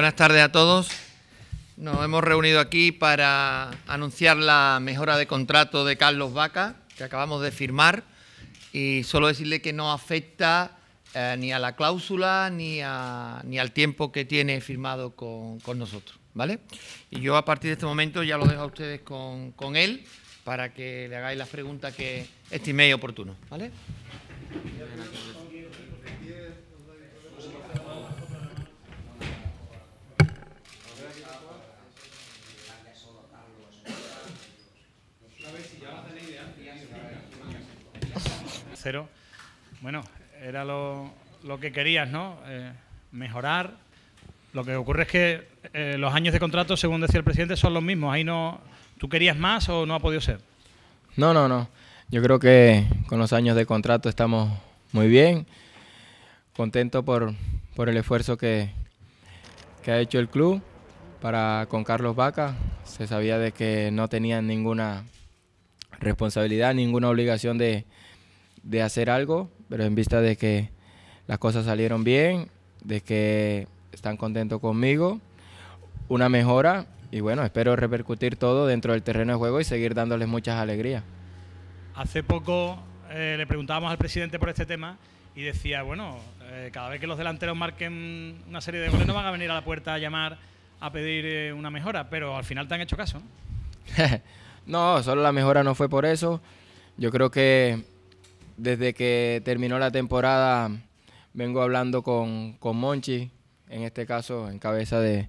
Buenas tardes a todos. Nos hemos reunido aquí para anunciar la mejora de contrato de Carlos Vaca, que acabamos de firmar, y solo decirle que no afecta eh, ni a la cláusula ni, ni, al tiempo que tiene firmado con, nosotros. ¿vale? Y yo a partir de este momento ya lo dejo a ustedes con, él para que le hagáis las preguntas que estiméis oportuno. ¿vale? bueno, era lo, que querías, ¿no? Eh, mejorar. Lo que ocurre es que eh, los años de contrato, según decía el presidente, son los mismos. Ahí no, ¿Tú querías más o no ha podido ser? No, no, no. Yo creo que con los años de contrato estamos muy bien. Contento por, por el esfuerzo que, que ha hecho el club para con Carlos Vaca. Se sabía de que no tenían ninguna responsabilidad, ninguna obligación de, de hacer algo, pero en vista de que las cosas salieron bien, de que están contentos conmigo, una mejora y bueno, espero repercutir todo dentro del terreno de juego y seguir dándoles muchas alegrías. Hace poco eh, le preguntábamos al presidente por este tema y decía, bueno, eh, cada vez que los delanteros marquen una serie de goles no van a venir a la puerta a llamar a pedir eh, una mejora, pero al final te han hecho caso. no, solo la mejora no fue por eso. Yo creo que desde que terminó la temporada vengo hablando con, con Monchi, en este caso en cabeza de,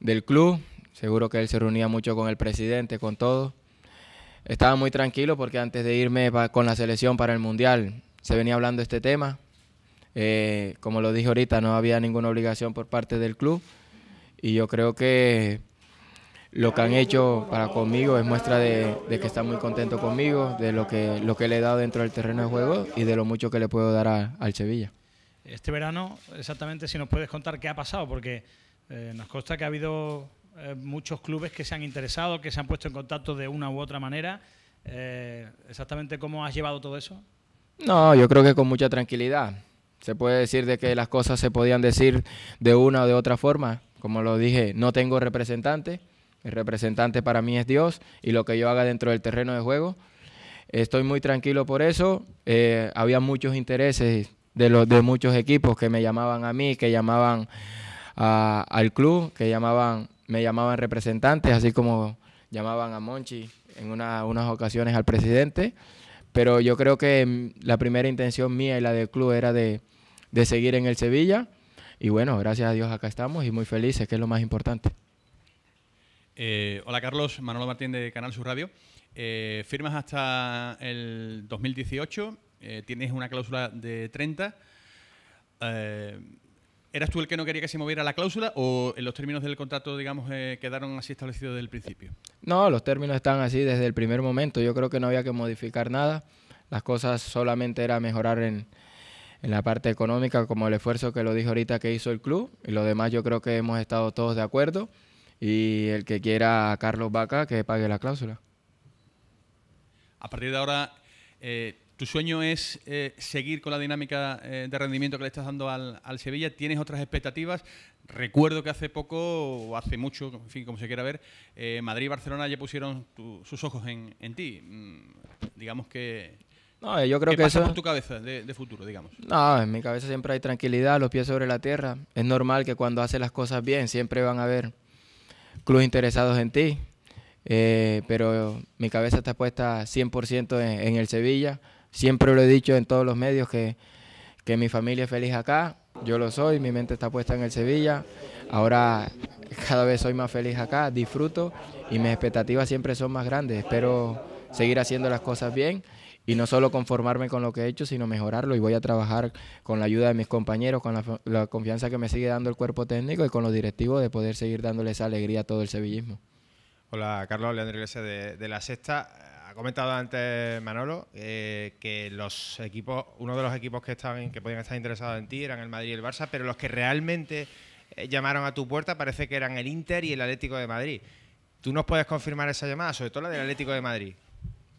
del club. Seguro que él se reunía mucho con el presidente, con todo. Estaba muy tranquilo porque antes de irme con la selección para el Mundial se venía hablando este tema. Eh, como lo dije ahorita, no había ninguna obligación por parte del club. Y yo creo que lo que han hecho para conmigo es muestra de, que están muy contento conmigo, de lo que, lo que le he dado dentro del terreno de juego y de lo mucho que le puedo dar al Sevilla. Este verano, exactamente, si nos puedes contar qué ha pasado, porque eh, nos consta que ha habido eh, muchos clubes que se han interesado, que se han puesto en contacto de una u otra manera. Eh, exactamente cómo has llevado todo eso. No, yo creo que con mucha tranquilidad. Se puede decir de que las cosas se podían decir de una o de otra forma. Como lo dije, no tengo representante el representante para mí es Dios y lo que yo haga dentro del terreno de juego. Estoy muy tranquilo por eso. Eh, había muchos intereses de, los, de muchos equipos que me llamaban a mí, que llamaban al club, que llamaban, me llamaban representantes, así como llamaban a Monchi en unas ocasiones al presidente. Pero yo creo que mm, la primera intención mía y la del club era de, de seguir en el Sevilla. Y bueno, gracias a Dios acá estamos y muy felices, que es lo más importante. Eh, hola Carlos, Manolo Martín de Canal Sur Radio. Eh, firmas hasta el 2018, eh, tienes una cláusula de 30. ¿Eras tú el que no quería que se moviera la cláusula o en los términos del contrato, digamos, quedaron así establecidos desde el principio? No, los términos están así desde el primer momento. Yo creo que no había que modificar nada. Las cosas solamente era mejorar en, en la parte económica, como el esfuerzo que lo dije ahorita que hizo el club. Y lo demás yo creo que hemos estado todos de acuerdo. Y el que quiera Carlos Vaca, que pague la cláusula. A partir de ahora, eh, ¿tu sueño es eh, seguir con la dinámica eh, de rendimiento que le estás dando al, Sevilla? ¿Tienes otras expectativas? Recuerdo que hace poco, o hace mucho, en fin, como se quiera ver, Madrid y Barcelona ya pusieron sus ojos en, ti. Mm, digamos que no, yo creo que pasa eso... por tu cabeza de, de, futuro, digamos? No, en mi cabeza siempre hay tranquilidad, los pies sobre la tierra. Es normal que cuando haces las cosas bien siempre van a haber clubes interesados en ti, eh, pero mi cabeza está puesta 100% en, en, el Sevilla. Siempre lo he dicho en todos los medios que, que mi familia es feliz acá, yo lo soy, mi mente está puesta en el Sevilla. Ahora cada vez soy más feliz acá, disfruto y mis expectativas siempre son más grandes. Espero seguir haciendo las cosas bien y no solo conformarme con lo que he hecho, sino mejorarlo y voy a trabajar con la ayuda de mis compañeros, con la, confianza que me sigue dando el cuerpo técnico y con los directivos de poder seguir dándole esa alegría a todo el sevillismo. Hola, Carlos, Leandro Iglesias de, La Sexta. Ha comentado antes Manolo eh, que los equipos, uno de los equipos que estaban, que podían estar interesados en ti eran el Madrid y el Barça, pero los que realmente eh, llamaron a tu puerta parece que eran el Inter y el Atlético de Madrid. ¿Tú nos puedes confirmar esa llamada, sobre todo la del Atlético de Madrid?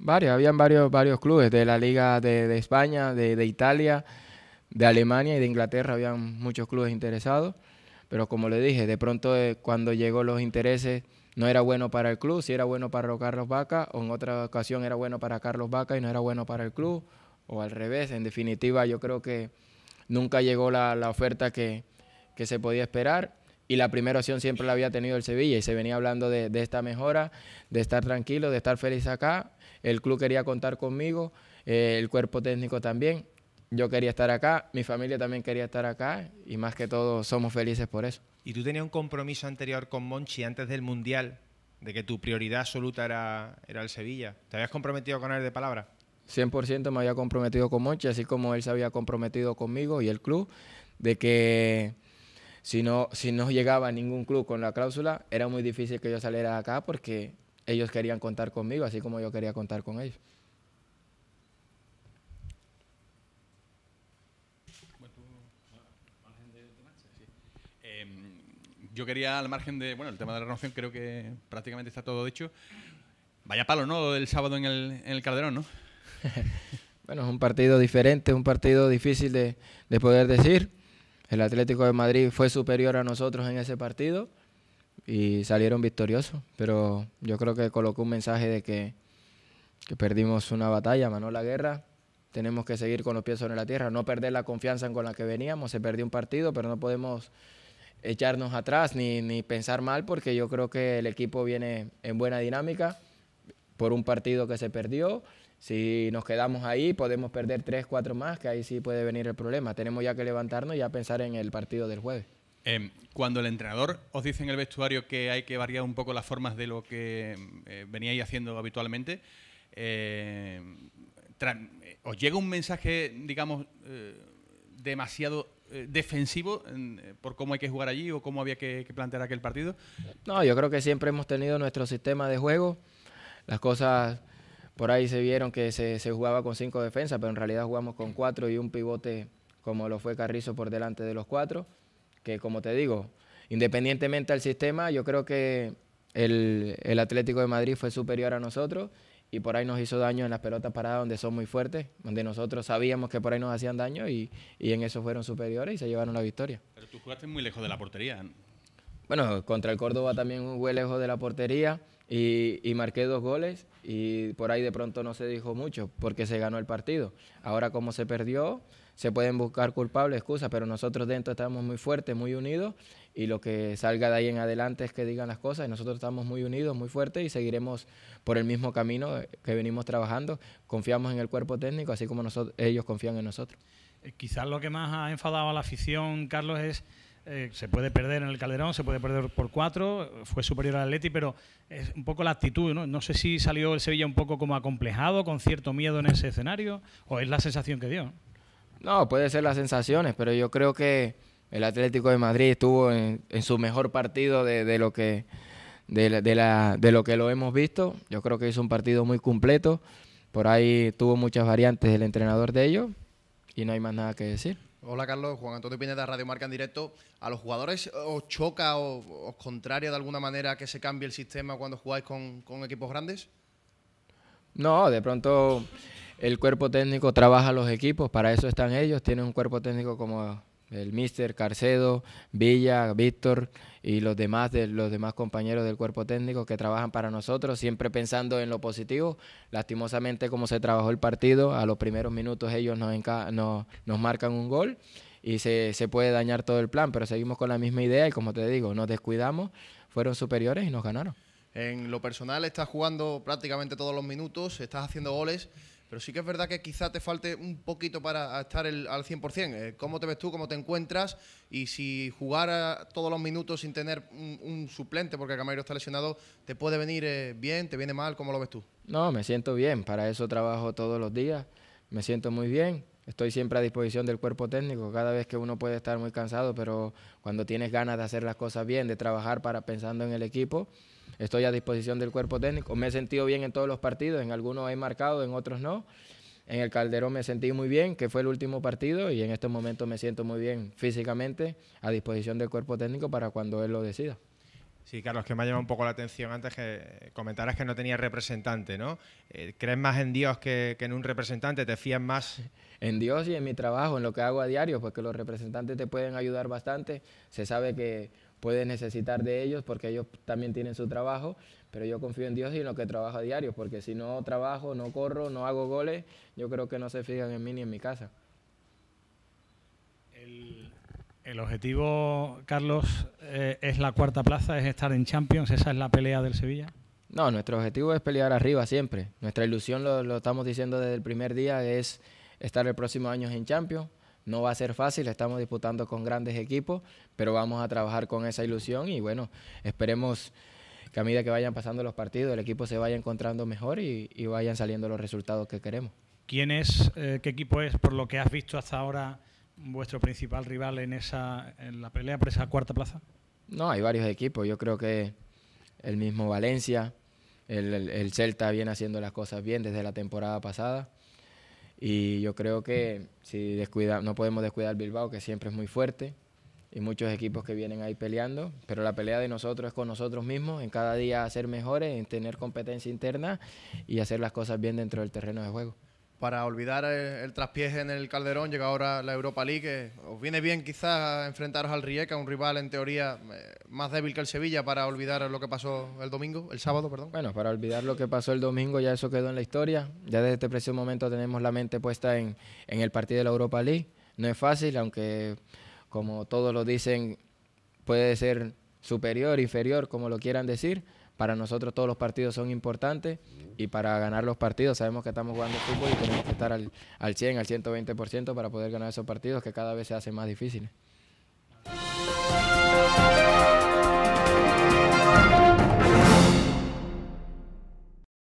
Varios, habían varios, varios clubes de la Liga de, España, de, Italia, de Alemania y de Inglaterra, habían muchos clubes interesados. Pero como le dije, de pronto eh, cuando llegó los intereses no era bueno para el club, si era bueno para Carlos Vaca, o en otra ocasión era bueno para Carlos Vaca y no era bueno para el club, o al revés. En definitiva, yo creo que nunca llegó la, oferta que, que se podía esperar y la primera opción siempre la había tenido el Sevilla y se venía hablando de, esta mejora, de estar tranquilo, de estar feliz acá. El club quería contar conmigo, eh, el cuerpo técnico también. Yo quería estar acá, mi familia también quería estar acá y más que todo somos felices por eso. ¿Y tú tenías un compromiso anterior con Monchi antes del Mundial de que tu prioridad absoluta era, era el Sevilla? ¿Te habías comprometido con él de palabra? 100% me había comprometido con Monchi, así como él se había comprometido conmigo y el club, de que si no, si no llegaba ningún club con la cláusula, era muy difícil que yo saliera acá porque ellos querían contar conmigo, así como yo quería contar con ellos. Em, yo quería, al margen de, bueno, el tema de la renovación creo que prácticamente está todo dicho. Vaya palo, ¿no? El sábado en el, en el Calderón, ¿no? bueno, es un partido diferente, un partido difícil de, de poder decir. El Atlético de Madrid fue superior a nosotros en ese partido y salieron victoriosos, pero yo creo que colocó un mensaje de que, que perdimos una batalla, manó la guerra, tenemos que seguir con los pies sobre la tierra, no perder la confianza con la que veníamos, se perdió un partido, pero no podemos echarnos atrás ni, ni pensar mal porque yo creo que el equipo viene en buena dinámica por un partido que se perdió. Si nos quedamos ahí, podemos perder tres, cuatro más, que ahí sí puede venir el problema. Tenemos ya que levantarnos y ya pensar en el partido del jueves. Em, cuando el entrenador os dice en el vestuario que hay que variar un poco las formas de lo que em, eh, veníais haciendo habitualmente, em, eh, ¿os llega un mensaje, digamos, eh, demasiado defensivo por cómo hay que jugar allí o cómo había que plantear aquel partido? No, yo creo que siempre hemos tenido nuestro sistema de juego las cosas por ahí se vieron que se, jugaba con cinco defensas, pero en realidad jugamos con cuatro y un pivote como lo fue Carrizo por delante de los cuatro, que como te digo, independientemente del sistema, yo creo que el, Atlético de Madrid fue superior a nosotros y por ahí nos hizo daño en las pelotas paradas donde son muy fuertes, donde nosotros sabíamos que por ahí nos hacían daño y, y, en eso fueron superiores y se llevaron la victoria. Pero tú jugaste muy lejos de la portería. Bueno, contra el Córdoba también jugué lejos de la portería. Y, marqué dos goles y por ahí de pronto no se dijo mucho porque se ganó el partido. Ahora como se perdió, se pueden buscar culpables, excusas, pero nosotros dentro estamos muy fuertes, muy unidos y lo que salga de ahí en adelante es que digan las cosas y nosotros estamos muy unidos, muy fuertes y seguiremos por el mismo camino que venimos trabajando. Confiamos en el cuerpo técnico así como ellos confían en nosotros. Eh, quizás lo que más ha enfadado a la afición, Carlos, es eh, se puede perder en el Calderón, se puede perder por cuatro, fue superior al Atleti, pero es un poco la actitud, ¿no? No sé si salió el Sevilla un poco como acomplejado, con cierto miedo en ese escenario, o es la sensación que dio. No, puede ser las sensaciones, pero yo creo que el Atlético de Madrid estuvo en, su mejor partido de, lo que de, de lo que lo hemos visto. Yo creo que hizo un partido muy completo. Por ahí tuvo muchas variantes el entrenador de ellos y no hay más nada que decir. Hola Carlos, Juan Antonio Pineda, Radio Marca en directo. ¿A los jugadores os choca o os contraria de alguna manera que se cambie el sistema cuando jugáis con, con equipos grandes? No, de pronto el cuerpo técnico trabaja los equipos, para eso están ellos, tienen un cuerpo técnico como el Mister, Carcedo, Villa, Víctor y los demás, de, los demás compañeros del cuerpo técnico que trabajan para nosotros, siempre pensando en lo positivo. Lastimosamente, como se trabajó el partido, a los primeros minutos ellos nos, marcan un gol y se, se puede dañar todo el plan, pero seguimos con la misma idea y como te digo, nos descuidamos, fueron superiores y nos ganaron. En lo personal estás jugando prácticamente todos los minutos, estás haciendo goles. Pero sí que es verdad que quizá te falte un poquito para estar el, al 100%. Eh, ¿Cómo te ves tú? ¿Cómo te encuentras? Y si jugar todos los minutos sin tener un, suplente, porque Camarero está lesionado, ¿te puede venir eh, bien? ¿Te viene mal? ¿Cómo lo ves tú? No, me siento bien. Para eso trabajo todos los días. Me siento muy bien. Estoy siempre a disposición del cuerpo técnico. Cada vez que uno puede estar muy cansado, pero cuando tienes ganas de hacer las cosas bien, de trabajar para pensando en el equipo, estoy a disposición del cuerpo técnico. Me he sentido bien en todos los partidos, en algunos he marcado, en otros no. En el Calderón me sentí muy bien, que fue el último partido, y en este momento me siento muy bien físicamente, a disposición del cuerpo técnico para cuando él lo decida. Sí, Carlos, que me ha llamado un poco la atención antes que comentaras que no tenía representante, ¿no? Eh, ¿Crees más en Dios que, que, en un representante? ¿Te fías más? En Dios y en mi trabajo, en lo que hago a diario, porque los representantes te pueden ayudar bastante. Se sabe que Puedes necesitar de ellos porque ellos también tienen su trabajo, pero yo confío en Dios y en lo que trabajo a diario, porque si no trabajo, no corro, no hago goles, yo creo que no se fijan en mí ni en mi casa. El, objetivo, Carlos, eh, es la cuarta plaza, es estar en Champions, esa es la pelea del Sevilla. No, nuestro objetivo es pelear arriba siempre. Nuestra ilusión, lo, lo estamos diciendo desde el primer día, es estar el próximo año en Champions no va a ser fácil, estamos disputando con grandes equipos, pero vamos a trabajar con esa ilusión y bueno, esperemos que a medida que vayan pasando los partidos el equipo se vaya encontrando mejor y, vayan saliendo los resultados que queremos. ¿Quién es, eh, qué equipo es, por lo que has visto hasta ahora, vuestro principal rival en, esa, en la pelea por esa cuarta plaza? No, hay varios equipos. Yo creo que el mismo Valencia, el Celta viene haciendo las cosas bien desde la temporada pasada. Y yo creo que si no podemos descuidar Bilbao, que siempre es muy fuerte, y muchos equipos que vienen ahí peleando, pero la pelea de nosotros es con nosotros mismos, en cada día hacer mejores, en tener competencia interna y hacer las cosas bien dentro del terreno de juego para olvidar eh, el, traspié en el Calderón, llega ahora la Europa League. os viene bien quizás enfrentaros al Rijeka, un rival en teoría eh, más débil que el Sevilla, para olvidar lo que pasó el domingo, el sábado, perdón. Bueno, para olvidar lo que pasó el domingo, ya eso quedó en la historia. Ya desde este preciso momento tenemos la mente puesta en, en el partido de la Europa League. No es fácil, aunque como todos lo dicen, puede ser superior, inferior, como lo quieran decir para nosotros todos los partidos son importantes y para ganar los partidos sabemos que estamos jugando fútbol y tenemos que estar al, al 100, al 120% para poder ganar esos partidos que cada vez se hacen más difíciles.